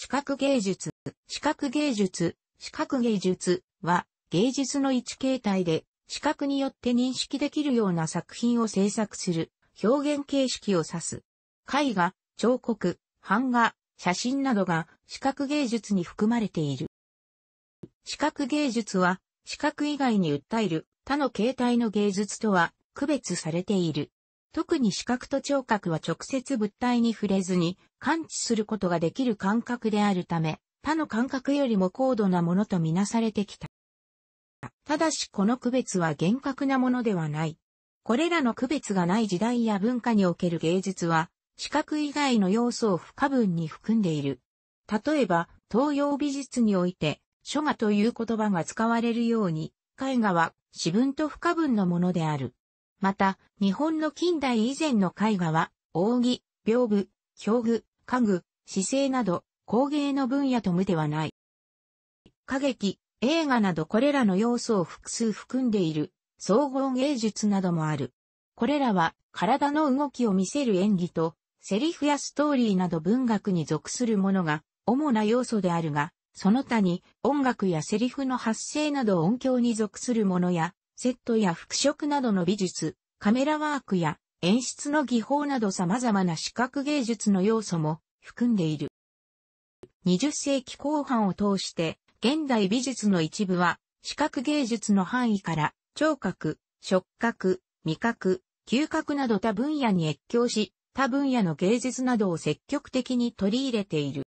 視覚芸術、視覚芸術、視覚芸術は芸術の一形態で視覚によって認識できるような作品を制作する表現形式を指す。絵画、彫刻、版画、写真などが視覚芸術に含まれている。視覚芸術は視覚以外に訴える他の形態の芸術とは区別されている。特に視覚と聴覚は直接物体に触れずに感知することができる感覚であるため、他の感覚よりも高度なものとみなされてきた。ただしこの区別は厳格なものではない。これらの区別がない時代や文化における芸術は、視覚以外の要素を不可分に含んでいる。例えば、東洋美術において、書画という言葉が使われるように、絵画は、私文と不可分のものである。また、日本の近代以前の絵画は、扇、屏風、表具、家具、姿勢など、工芸の分野と無ではない。歌劇、映画などこれらの要素を複数含んでいる、総合芸術などもある。これらは、体の動きを見せる演技と、セリフやストーリーなど文学に属するものが、主な要素であるが、その他に、音楽やセリフの発生など音響に属するものや、セットや服飾などの美術、カメラワークや演出の技法など様々な視覚芸術の要素も含んでいる。20世紀後半を通して、現代美術の一部は、視覚芸術の範囲から、聴覚、触覚、味覚、嗅覚など他分野に越境し、他分野の芸術などを積極的に取り入れている。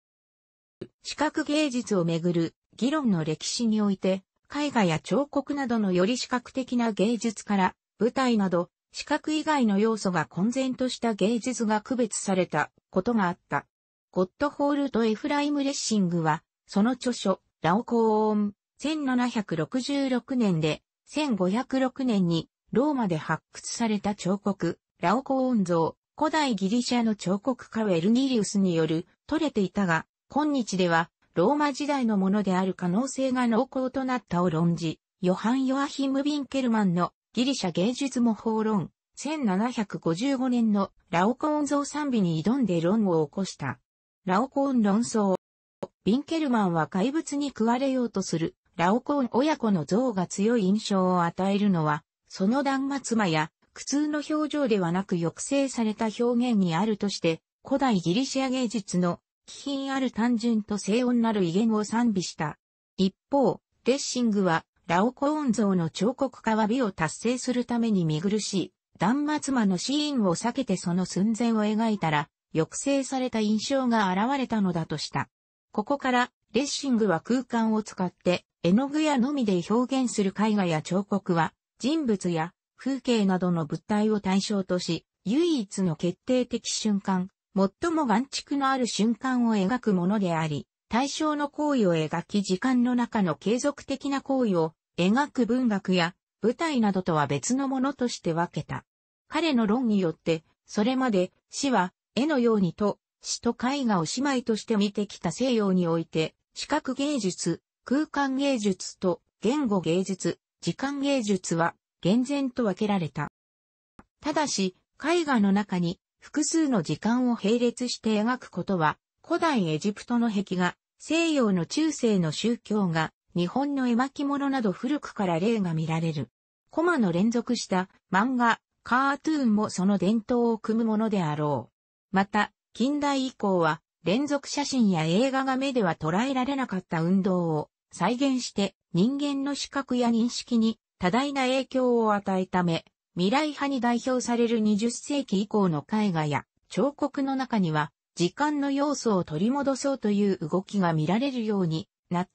視覚芸術をめぐる議論の歴史において、絵画や彫刻などのより視覚的な芸術から舞台など視覚以外の要素が混然とした芸術が区別されたことがあった。ゴッドホールとエフライム・レッシングは、その著書、ラオコーン、1766年で、1506年に、ローマで発掘された彫刻、ラオコーン像、古代ギリシャの彫刻家ウェルニリウスによる、取れていたが、今日では、ローマ時代のものである可能性が濃厚となったを論じ、ヨハン・ヨアヒム・ヴィンケルマンのギリシャ芸術模倣論、1755年のラオコーン像賛美に挑んで論を起こした。ラオコーン論争。ヴィンケルマンは怪物に食われようとする、ラオコーン親子の像が強い印象を与えるのは、その断末魔や、苦痛の表情ではなく抑制された表現にあるとして、古代ギリシア芸術の気品ある単純と静音なる威厳を賛美した。一方、レッシングは、ラオコーン像の彫刻家は美を達成するために見苦しい、断末魔のシーンを避けてその寸前を描いたら、抑制された印象が現れたのだとした。ここから、レッシングは空間を使って、絵の具やのみで表現する絵画や彫刻は、人物や風景などの物体を対象とし、唯一の決定的瞬間、最も眼畜のある瞬間を描くものであり、対象の行為を描き時間の中の継続的な行為を描く文学や舞台などとは別のものとして分けた。彼の論によって、それまで死は絵のようにと、死と絵画を姉妹として見てきた西洋において、視覚芸術、空間芸術と言語芸術、時間芸術は厳然と分けられた。ただし、絵画の中に複数の時間を並列して描くことは、古代エジプトの壁画、西洋の中世の宗教画、日本の絵巻物など古くから例が見られる。コマの連続した漫画、カートゥーンもその伝統を組むものであろう。また、近代以降は連続写真や映画が目では捉えられなかった運動を再現して人間の視覚や認識に多大な影響を与えため、未来派に代表される20世紀以降の絵画や彫刻の中には時間の要素を取り戻そうという動きが見られるようになっ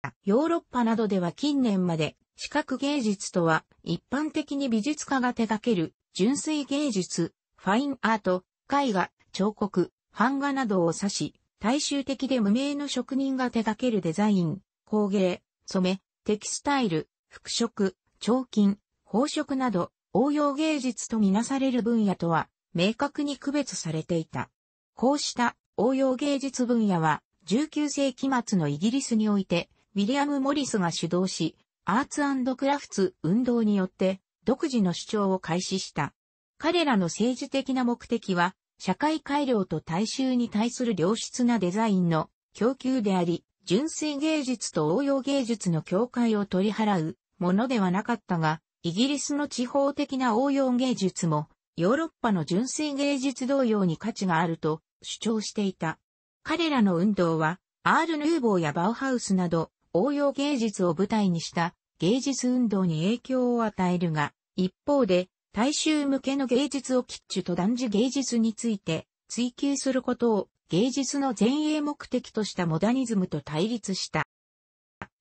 た。ヨーロッパなどでは近年まで視覚芸術とは一般的に美術家が手掛ける純粋芸術、ファインアート、絵画、彫刻、版画などを指し、大衆的で無名の職人が手掛けるデザイン、工芸、染め、テキスタイル、服飾、彫金、宝飾など応用芸術とみなされる分野とは明確に区別されていた。こうした応用芸術分野は19世紀末のイギリスにおいてウィリアム・モリスが主導しアーツクラフツ運動によって独自の主張を開始した。彼らの政治的な目的は社会改良と大衆に対する良質なデザインの供給であり、純粋芸術と応用芸術の境界を取り払うものではなかったが、イギリスの地方的な応用芸術も、ヨーロッパの純粋芸術同様に価値があると主張していた。彼らの運動は、アール・ヌーボーやバウハウスなど、応用芸術を舞台にした芸術運動に影響を与えるが、一方で、大衆向けの芸術をキッチュと断じ芸術について追求することを芸術の前衛目的としたモダニズムと対立した。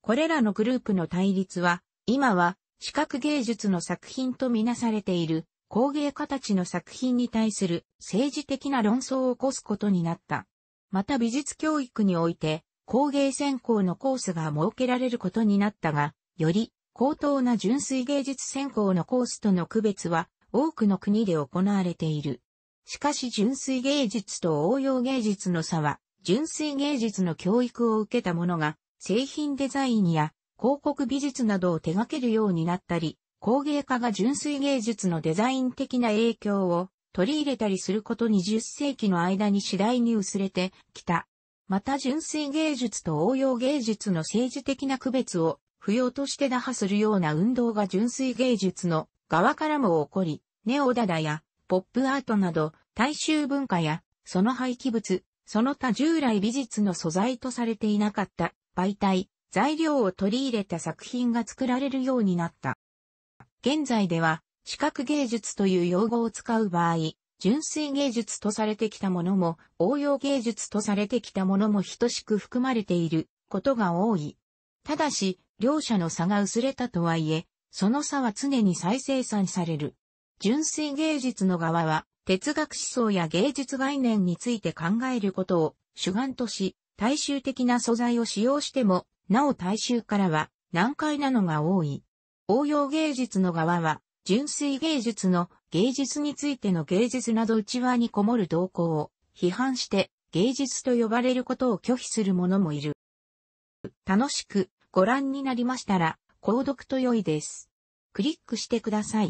これらのグループの対立は、今は視覚芸術の作品とみなされている工芸家たちの作品に対する政治的な論争を起こすことになった。また美術教育において工芸専攻のコースが設けられることになったが、より高等な純粋芸術専攻のコースとの区別は多くの国で行われている。しかし純粋芸術と応用芸術の差は、純粋芸術の教育を受けた者が製品デザインや広告美術などを手掛けるようになったり、工芸家が純粋芸術のデザイン的な影響を取り入れたりすること20世紀の間に次第に薄れてきた。また純粋芸術と応用芸術の政治的な区別を不要として打破するような運動が純粋芸術の側からも起こり、ネオダダやポップアートなど大衆文化やその廃棄物、その他従来美術の素材とされていなかった媒体、材料を取り入れた作品が作られるようになった。現在では、視覚芸術という用語を使う場合、純粋芸術とされてきたものも、応用芸術とされてきたものも等しく含まれていることが多い。ただし、両者の差が薄れたとはいえ、その差は常に再生産される。純粋芸術の側は、哲学思想や芸術概念について考えることを主眼とし、大衆的な素材を使用しても、なお大衆からは難解なのが多い。応用芸術の側は、純粋芸術の芸術についての芸術など内輪にこもる動向を批判して芸術と呼ばれることを拒否する者もいる。楽しくご覧になりましたら、購読と良いです。クリックしてください。